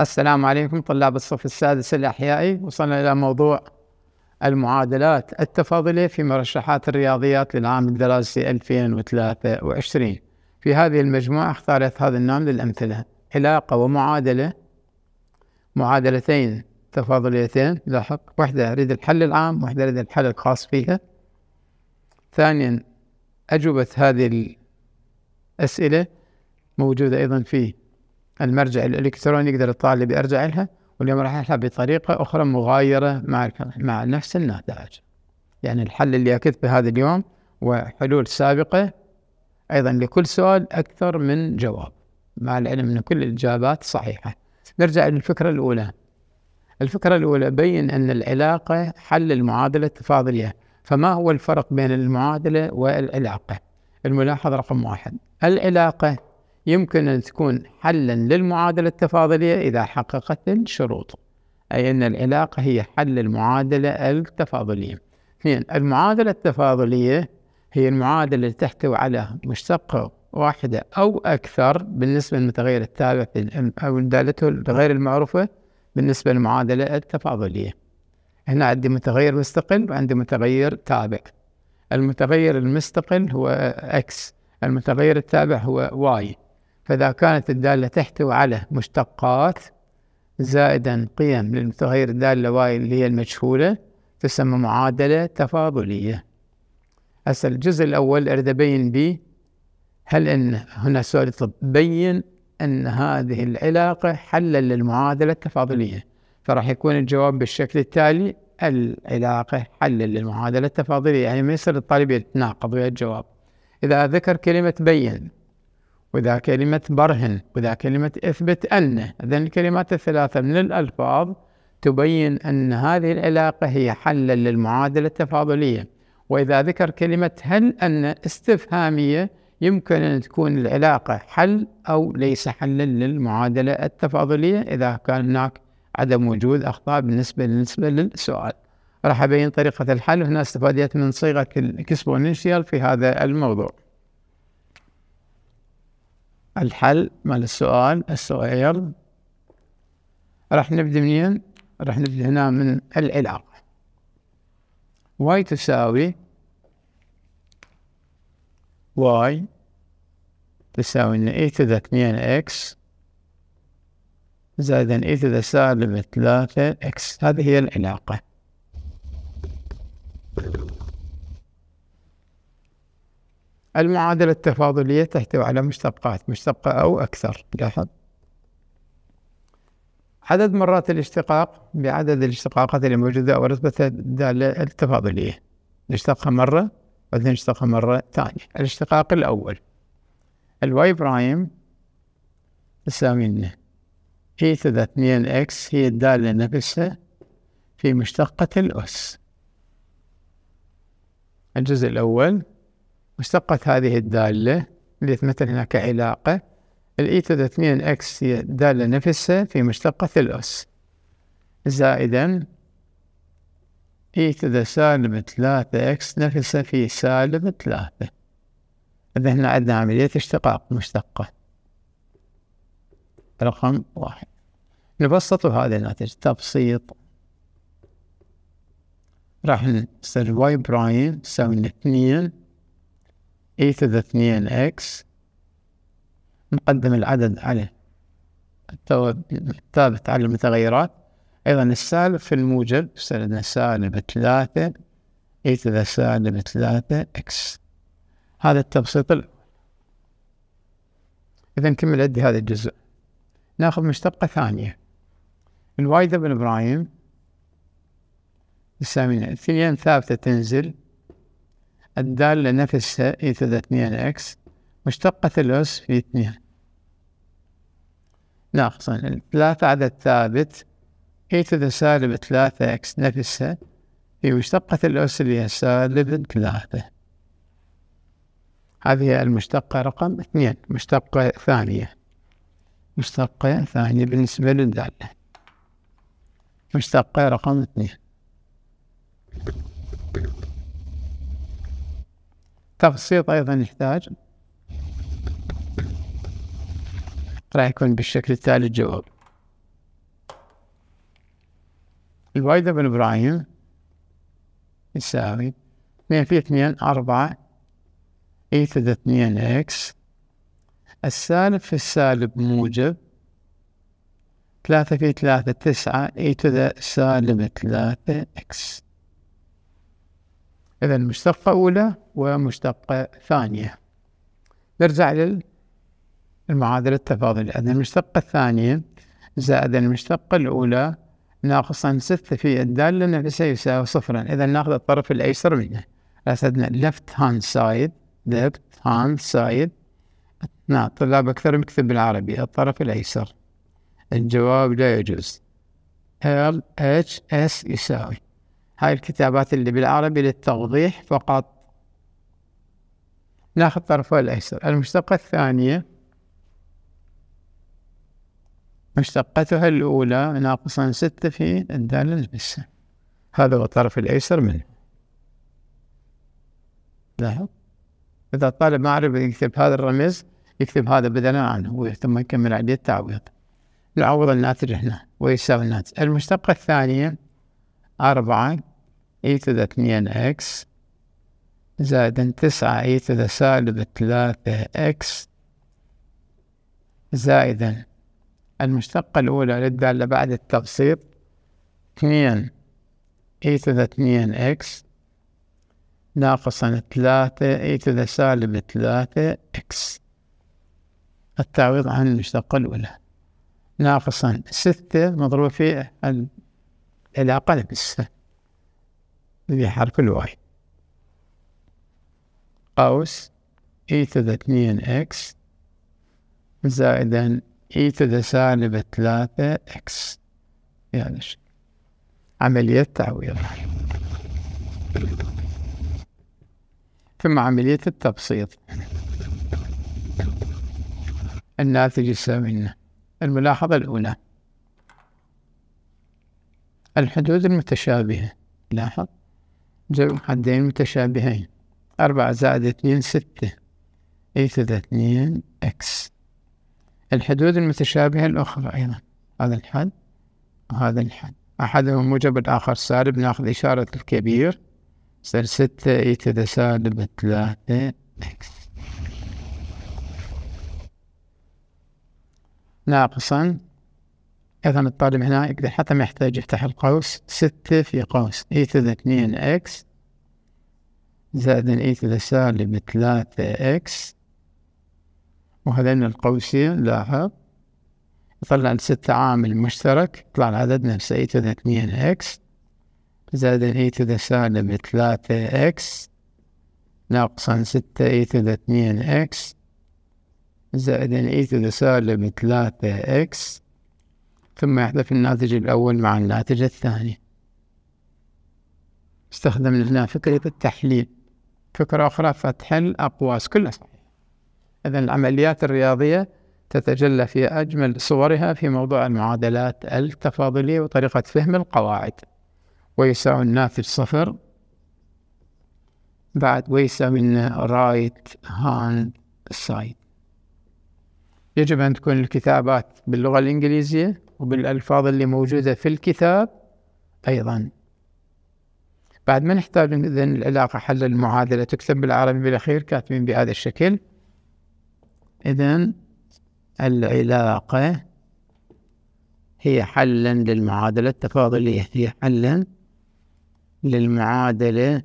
السلام عليكم طلاب الصف السادس الأحيائي وصلنا إلى موضوع المعادلات التفاضلية في مرشحات الرياضيات للعام الدراسي 2023 في هذه المجموعة اختارت هذا النوع للأمثلة علاقة ومعادلة معادلتين تفاضليتين لاحق واحدة أريد الحل العام واحدة أريد الحل الخاص فيها ثانيا أجوبة هذه الأسئلة موجودة أيضا في المرجع الإلكتروني يقدر الطالب يرجع لها واليوم راح لها بطريقة أخرى مغايرة مع مع نفس النتائج يعني الحل اللي به هذا اليوم وحلول سابقة أيضا لكل سؤال أكثر من جواب مع العلم أن كل الإجابات صحيحة نرجع للفكرة الأولى الفكرة الأولى بين أن العلاقة حل المعادلة التفاضلية فما هو الفرق بين المعادلة والعلاقة الملاحظة رقم واحد العلاقة يمكن أن تكون حلا للمعادلة التفاضلية إذا حققت الشروط أي أن العلاقة هي حل المعادلة التفاضلية اثنين المعادلة التفاضلية هي المعادلة التي تحتوي على مشتقة واحدة أو أكثر بالنسبة للمتغير التابع أو دالته غير المعروفة بالنسبة للمعادلة التفاضلية هنا عندي متغير مستقل وعندي متغير تابع المتغير المستقل هو اكس المتغير التابع هو واي فإذا كانت الدالة تحتوي على مشتقات زائدا قيم للمتغير الدالة واي اللي هي المجهولة تسمى معادلة تفاضلية هسه الجزء الأول أريد أبين به هل أن هنا سؤال طب بين أن هذه العلاقة حلا للمعادلة التفاضلية فراح يكون الجواب بالشكل التالي العلاقة حلا للمعادلة التفاضلية يعني ما يصير الطالب يتناقض ويا الجواب إذا ذكر كلمة بين وذا كلمة برهن وذا كلمة اثبت أن إذن الكلمات الثلاثة من الألفاظ تبين أن هذه العلاقة هي حلا للمعادلة التفاضلية وإذا ذكر كلمة هل أن استفهامية يمكن أن تكون العلاقة حل أو ليس حلا للمعادلة التفاضلية إذا كان هناك عدم وجود أخطاء بالنسبة بالنسبة للسؤال راح أبين طريقة الحل هنا استفاديت من صيغة الاكسبوننشال في هذا الموضوع الحل مال السؤال الصغير راح نبدأ منين؟ راح نبدأ هنا من العلاقة y تساوي y تساوي لنا e to the اكس x زائد e to the سالب ثلاثة x هذه هي العلاقة المعادلة التفاضلية تحتوي على مشتقات مشتقة أو أكثر لاحظ عدد مرات الاشتقاق بعدد الاشتقاقات الموجودة أو نسبة الدالة التفاضلية نشتقها مرة بعدين نشتقها مرة ثانية الاشتقاق الأول الواي برايم يساوي لنا اي تذا اثنين اكس هي الدالة نفسها في مشتقة الأس الجزء الأول واشتقت هذه الدالة اللي تمثل هناك علاقة الاي تو ذا 2 اكس هي الدالة نفسها في مشتقة الأس زائدا اي تو ذا سالب 3 اكس نفسها في سالب 3 إذا هنا عندنا عملية اشتقاق مشتقة رقم واحد نبسط هذا الناتج تبسيط راح نصير واي برايم تساوي اثنين اي ذا اثنين إكس نقدم العدد على الثابت على المتغيرات أيضا السالب في الموجب سالب سالب ثلاثة اي ذا سالب ثلاثة إكس هذا التبسيط الأول إذا نكمل عندي هذا الجزء ناخذ مشتقة ثانية الواي دبل ابراهيم يسمينا اثنين ثابتة تنزل الدالة نفسها ذا اثنين إكس مشتقة الأس في اثنين ناقصا الثلاثة عدد ثابت اي تو ذا سالب ثلاثة اكس نفسها هي مشتقة الأس اللي هي سالب ثلاثة هذه المشتقة رقم اثنين مشتقة ثانية مشتقة ثانية بالنسبة للدالة مشتقة رقم اثنين التبسيط أيضا يحتاج راح يكون بالشكل التالي الجواب الوايدة بن إبراهيم يساوي اثنين في اثنين أربعة إي ثلاثة اثنين إكس السالب في السالب موجب ثلاثة في ثلاثة تسعة إي تو ذا سالب ثلاثة إكس إذا مشتقة أولى ومشتقة ثانية نرجع للمعادلة التفاضلية إذا المشتقة الثانية زائد المشتقة الأولى ناقصا ستة في الدالة نفسها يساوي صفرا إذا ناخذ الطرف الأيسر منه أسدنا left hand side left hand side نعم طلاب أكثر مكتب بالعربي الطرف الأيسر الجواب لا يجوز L H S يساوي هاي الكتابات اللي بالعربي للتوضيح فقط ناخذ طرفه الأيسر المشتقة الثانية مشتقتها الأولى ناقصا ستة في الدالة البسة هذا هو الطرف الأيسر منه لاحظ إذا الطالب ما عرف يكتب هذا الرمز يكتب هذا بدلا عنه ثم يكمل عليه التعويض يعوض الناتج هنا ويساوي الناتج المشتقة الثانية أربعة إي تو ذا اثنين إكس زائدا تسعة إي تو ذا سالب ثلاثة إكس زائدا المشتقة الأولى للدالة بعد التبسيط اثنين إي تو ذا اثنين إكس ناقصا ثلاثة إي تو ذا سالب ثلاثة إكس التعويض عن المشتقة الأولى ناقصا ستة مضروب في العلاقة يعني اللي يعني حرف الواي قوس اي تو ذا اثنين إكس زائدا اي تو ذا سالب ثلاثة إكس يعني عملية تعويض ثم عملية التبسيط الناتج السمين الملاحظة الأولى الحدود المتشابهة لاحظ جمع حدين متشابهين أربعة زائد اثنين ستة اي يسد اثنين إكس الحدود المتشابهة الأخرى أيضا هذا الحد وهذا الحد أحدهم موجب الآخر سالب ناخذ إشارة الكبير يصير ستة يتدا سالب ثلاثة إكس ناقصا ان الطالب هنا يقدر حتى ما يحتاج يفتح القوس ستة في قوس اي تو ذا اثنين اكس زائد اي تو ذا سالب ثلاثة اكس وهذين القوسين لاحظ طلع ستة عامل مشترك طلع العدد نفسه اي تو ذا اثنين اكس زائد اي تو ذا سالب ثلاثة اكس ناقصا ستة اي تو ذا اثنين اكس زائد اي تو ذا سالب ثلاثة اكس ثم يحذف الناتج الأول مع الناتج الثاني استخدمنا هنا فكرة التحليل فكرة أخرى فتحل أقواس كلها صحيح إذا العمليات الرياضية تتجلى في أجمل صورها في موضوع المعادلات التفاضلية وطريقة فهم القواعد ويساوي الناتج صفر بعد ويساوي رايت هاند سايد يجب أن تكون الكتابات باللغة الإنجليزية وبالألفاظ اللي موجودة في الكتاب أيضا بعد ما نحتاج إذن العلاقة حل المعادلة تكتب بالعربي بالأخير كاتبين بهذا الشكل إذا العلاقة هي حلا للمعادلة التفاضلية هي حلا للمعادلة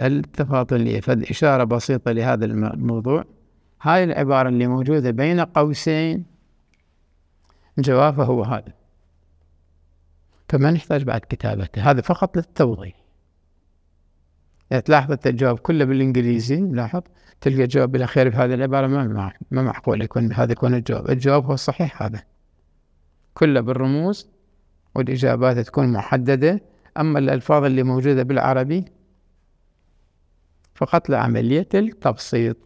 التفاضلية فإشارة بسيطة لهذا الموضوع هاي العبارة اللي موجودة بين قوسين الجواب هو هذا فما نحتاج بعد كتابته هذا فقط للتوضيح يعني تلاحظ انت الجواب كله بالانجليزي لاحظ تلقى الجواب بالاخير بهذه العباره ما ما معقول يكون هذا يكون الجواب، الجواب هو الصحيح هذا. كله بالرموز والاجابات تكون محدده، اما الالفاظ اللي موجوده بالعربي فقط لعمليه التبسيط.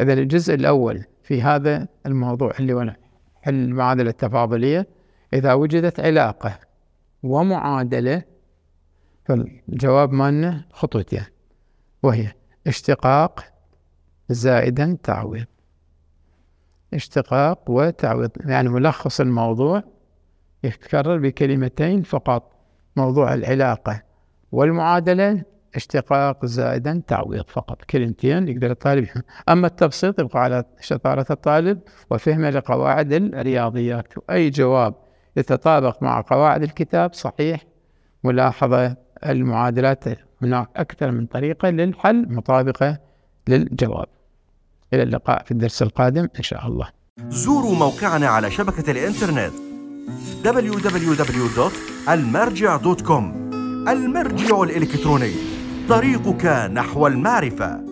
اذا الجزء الاول في هذا الموضوع اللي هو المعادلة التفاضلية إذا وجدت علاقة ومعادلة فالجواب مالنا خطوتين وهي اشتقاق زائدا تعويض اشتقاق وتعويض يعني ملخص الموضوع يتكرر بكلمتين فقط موضوع العلاقة والمعادلة اشتقاق زائدا تعويض فقط كلمتين يقدر الطالب اما التبسيط يبقى على شطاره الطالب وفهمه لقواعد الرياضيات واي جواب يتطابق مع قواعد الكتاب صحيح ملاحظه المعادلات هناك اكثر من طريقه للحل مطابقه للجواب الى اللقاء في الدرس القادم ان شاء الله زوروا موقعنا على شبكه الانترنت www.almarja.com المرجع الالكتروني طريقك نحو المعرفه